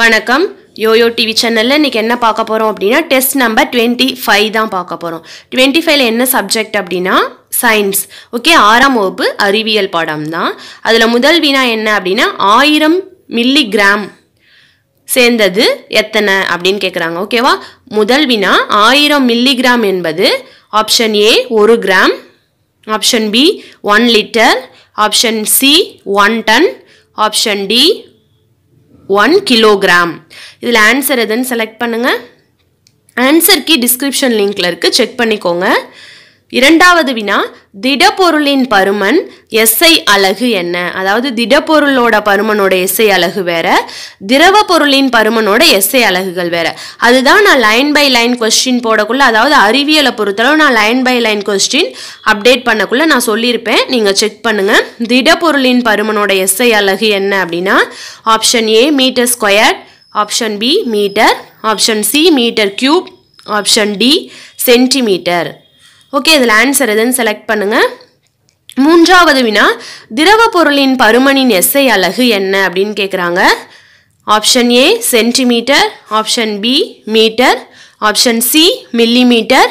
வணக்கம் YoYo TV சேனலில் இன்றைக்கி என்ன பார்க்க போகிறோம் அப்படின்னா டெஸ்ட் நம்பர் டுவெண்ட்டி ஃபைவ் தான் பார்க்க போகிறோம் டுவெண்ட்டி ஃபைவ்ல என்ன சப்ஜெக்ட் அப்படின்னா சயின்ஸ் ஓகே ஆறாம் வகுப்பு அறிவியல் பாடம் தான் அதில் முதல் வினா என்ன அப்படின்னா ஆயிரம் மில்லி கிராம் சேர்ந்தது எத்தனை அப்படின்னு கேட்குறாங்க ஓகேவா முதல் வினா ஆயிரம் மில்லி கிராம் என்பது ஆப்ஷன் ஏ ஒரு gram option B one litre option C one ton option D one kilogram இதில் ஆன்சர் எதுன்னு செலக்ட் பண்ணுங்கள் ஆன்சர் கீ டிஸ்கிரிப்ஷன் லிங்கில் இருக்குது செக் பண்ணிக்கோங்க இரண்டாவது வினா திடப்பொருளின் பருமன் எஸ்ஐ அலகு என்ன அதாவது திடப்பொருளோட பருமனோட எஸ்ஐ அலகு வேற திரவ பொருளின் பருமனோட எஸ்ஐ அலகுகள் வேற அதுதான் நான் லைன் பை லைன் கொஸ்டின் போடக்குள்ள அதாவது அறிவியலை பொறுத்தளவு நான் line by line question update பண்ணக்குள்ள நான் சொல்லியிருப்பேன் நீங்கள் செக் பண்ணுங்க திடப்பொருளின் பருமனோட எஸ்ஐ அலகு என்ன அப்படின்னா option A metre square option B metre option C metre cube option D centimetre okay இதில் ஆன்சர் எதுன்னு செலக்ட் பண்ணுங்கள் மூன்றாவது வினா திரவ பொருளின் பருமனின் எஸ்ஐ அழகு என்ன அப்படின்னு கேட்குறாங்க option A centimetre option B metre option C millimetre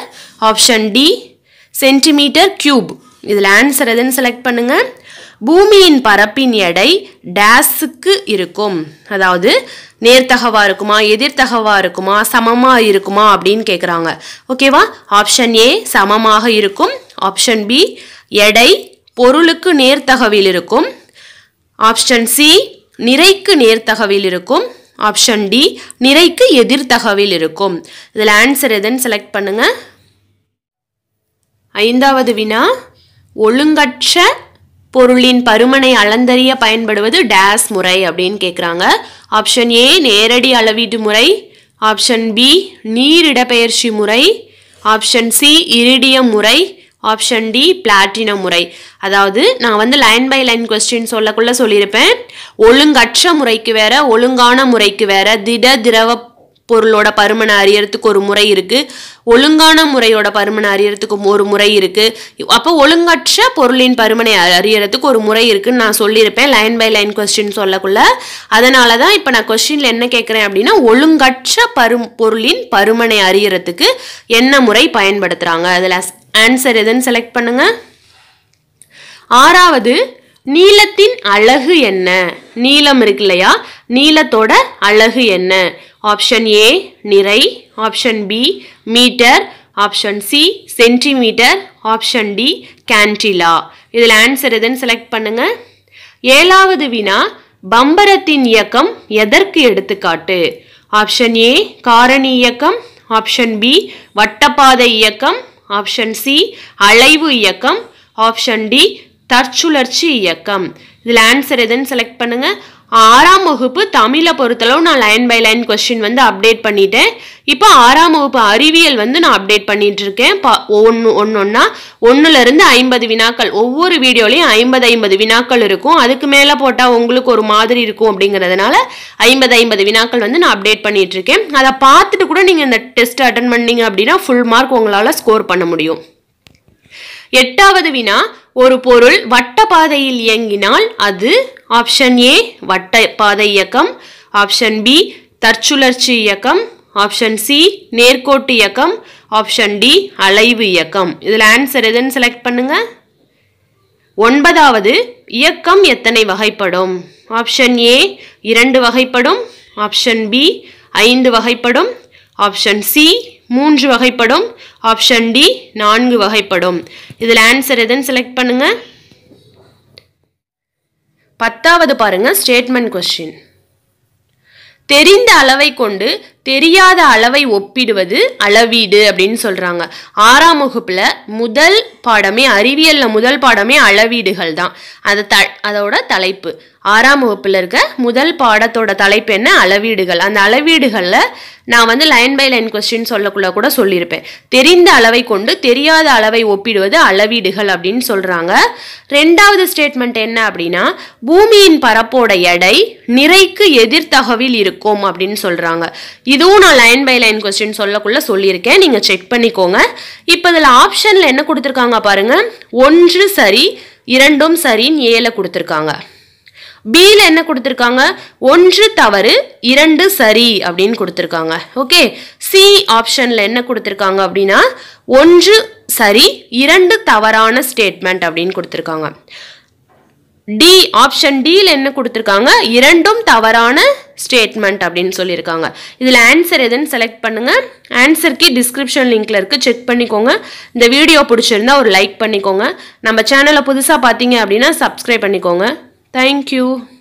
option D centimetre cube இதில் ஆன்சர் எதுன்னு செலக்ட் பண்ணுங்கள் பூமியின் பரப்பின் எடை டேஸுக்கு இருக்கும் அதாவது நேர்த்தகவா இருக்குமா எதிர்த்தகவா இருக்குமா சமமா இருக்குமா அப்படின்னு கேட்குறாங்க ஓகேவா ஆப்ஷன் ஏ சமமாக இருக்கும் ஆப்ஷன் பி எடை பொருளுக்கு நேர்த்தகவில் இருக்கும் ஆப்ஷன் சி நிறைக்கு நேர்த்தகவில் இருக்கும் ஆப்ஷன் டி நிறைக்கு எதிர்த்தகவில் இருக்கும் இதில் ஆன்சர் எதுன்னு செலக்ட் பண்ணுங்க ஐந்தாவது வினா ஒழுங்கற்ற பொருளின் பருமனை அளந்தறிய பயன்படுவது டேஸ் முறை அப்படின்னு கேட்குறாங்க ஆப்ஷன் ஏ நேரடி அளவீட்டு முறை ஆப்ஷன் பி நீரிடப்பெயர்ச்சி முறை ஆப்ஷன் சி இரிடியம் முறை ஆப்ஷன் டி பிளாட்டினம் முறை அதாவது நான் வந்து லைன் பை லைன் கொஸ்டின் சொல்லக்குள்ள சொல்லியிருப்பேன் ஒழுங்கற்ற முறைக்கு வேற ஒழுங்கான முறைக்கு வேற திட திரவ பொருளோட பருமனை அறியறதுக்கு ஒரு முறை இருக்குது ஒழுங்கான முறையோட பருமனை அறியறதுக்கு ஒரு முறை இருக்குது அப்போ ஒழுங்கற்ற பொருளின் பருமனை அறியறதுக்கு ஒரு முறை இருக்குன்னு நான் சொல்லியிருப்பேன் லைன் பை லைன் கொஸ்டின் சொல்லக்குள்ள அதனால தான் இப்போ நான் கொஸ்டின்ல என்ன கேட்குறேன் அப்படின்னா ஒழுங்கற்ற பரு பொருளின் பருமனை அறியறதுக்கு என்ன முறை பயன்படுத்துகிறாங்க அதில் ஆன்சர் எதுன்னு செலக்ட் பண்ணுங்கள் ஆறாவது நீளத்தின் அழகு என்ன நீளம் இருக்கு இல்லையா நீளத்தோட அழகு என்ன ஆப்ஷன் ஏ நிறை option B metre option C centimetre option D candela இதில் ஆன்சர் எதுன்னு செலக்ட் பண்ணுங்க ஏழாவது வினா பம்பரத்தின் இயக்கம் எதற்கு எடுத்துக்காட்டு ஆப்ஷன் ஏ காரணி இயக்கம் ஆப்ஷன் பி வட்டப்பாதை இயக்கம் ஆப்ஷன் சி அலைவு இயக்கம் ஆப்ஷன் டி தற்சுழற்சி இயக்கம் இதில் ஆன்சர் எதுன்னு செலக்ட் பண்ணுங்கள் ஆறாம் வகுப்பு தமிழை பொறுத்தளவு நான் லைன் பை லைன் கொஸ்டின் வந்து அப்டேட் பண்ணிட்டேன் இப்போ ஆறாம் வகுப்பு அறிவியல் வந்து நான் அப்டேட் பண்ணிட்டு இருக்கேன் ஒன்று ஒன்று ஒன்றா ஒன்றுலேருந்து ஐம்பது வினாக்கள் ஒவ்வொரு வீடியோலையும் ஐம்பது ஐம்பது வினாக்கள் இருக்கும் அதுக்கு மேலே போட்டால் உங்களுக்கு ஒரு மாதிரி இருக்கும் அப்படிங்கிறதுனால ஐம்பது ஐம்பது வினாக்கள் வந்து நான் அப்டேட் பண்ணிட்டு இருக்கேன் அதை பார்த்துட்டு கூட நீங்கள் இந்த டெஸ்ட் அட்டன் பண்ணீங்க அப்படின்னா ஃபுல் மார்க் உங்களால் ஸ்கோர் பண்ண முடியும் எட்டாவது வினா ஒரு பொருள் வட்ட பாதையில் இயங்கினால் அது ஆப்ஷன் ஏ வட்ட பாதை இயக்கம் ஆப்ஷன் பி தற்சுழற்சி இயக்கம் ஆப்ஷன் சி நேர்கோட்டு இயக்கம் ஆப்ஷன் டி அலைவு இயக்கம் இதில் ஆன்சர் எதுன்னு செலக்ட் பண்ணுங்க ஒன்பதாவது இயக்கம் எத்தனை வகைப்படும் ஆப்ஷன் ஏ இரண்டு வகைப்படும் ஆப்ஷன் பி ஐந்து வகைப்படும் ஆப்ஷன் சி மூன்று வகைப்படும் ஆப்ஷன் டி நான்கு வகைப்படும் இதில் ஆன்சர் எதுன்னு செலக்ட் பண்ணுங்க பத்தாவது பாருங்க ஸ்டேட்மெண்ட் கொஸ்டின் தெரிந்த அளவை கொண்டு தெரியாத அளவை ஒப்பிடுவது அளவீடு அப்படின்னு சொல்கிறாங்க ஆறாம் வகுப்பில் முதல் பாடமே அறிவியலில் முதல் பாடமே அளவீடுகள் தான் அதை த அதோட தலைப்பு ஆறாம் வகுப்பில் இருக்க முதல் பாடத்தோட தலைப்பு என்ன அளவீடுகள் அந்த அளவீடுகளில் நான் வந்து லைன் பை லைன் கொஸ்டின் சொல்லக்குள்ள கூட சொல்லியிருப்பேன் தெரிந்த அளவை கொண்டு தெரியாத அளவை ஒப்பிடுவது அளவீடுகள் அப்படின்னு சொல்கிறாங்க ரெண்டாவது ஸ்டேட்மெண்ட் என்ன அப்படின்னா பூமியின் பரப்போட எடை நிறைக்கு எதிர்த்தகவில் இருக்கும் அப்படின்னு சொல்கிறாங்க இதுவும் நான் லைன் பை லைன் கொஸ்டின் சொல்லக்குள்ள சொல்லியிருக்கேன் நீங்கள் செக் பண்ணிக்கோங்க இப்போ இதில் ஆப்ஷனில் என்ன கொடுத்துருக்காங்க பாருங்கள் ஒன்று சரி இரண்டும் சரின்னு ஏழை கொடுத்துருக்காங்க பியில் என்ன கொடுத்துருக்காங்க ஒன்று தவறு இரண்டு சரி அப்படின்னு கொடுத்துருக்காங்க ஓகே சி ஆப்ஷனில் என்ன கொடுத்துருக்காங்க அப்படின்னா ஒன்று சரி இரண்டு தவறான ஸ்டேட்மெண்ட் அப்படின்னு கொடுத்துருக்காங்க டி ஆப்ஷன் டியில் என்ன கொடுத்துருக்காங்க இரண்டும் தவறான ஸ்டேட்மெண்ட் அப்படின்னு சொல்லியிருக்காங்க இதில் ஆன்சர் எதுன்னு செலக்ட் பண்ணுங்கள் ஆன்சருக்கு டிஸ்கிரிப்ஷன் லிங்க்கில் இருக்குது செக் பண்ணிக்கோங்க இந்த வீடியோ பிடிச்சிருந்தா ஒரு லைக் பண்ணிக்கோங்க நம்ம சேனலை புதுசாக பார்த்தீங்க அப்படின்னா சப்ஸ்கிரைப் பண்ணிக்கோங்க Thank you.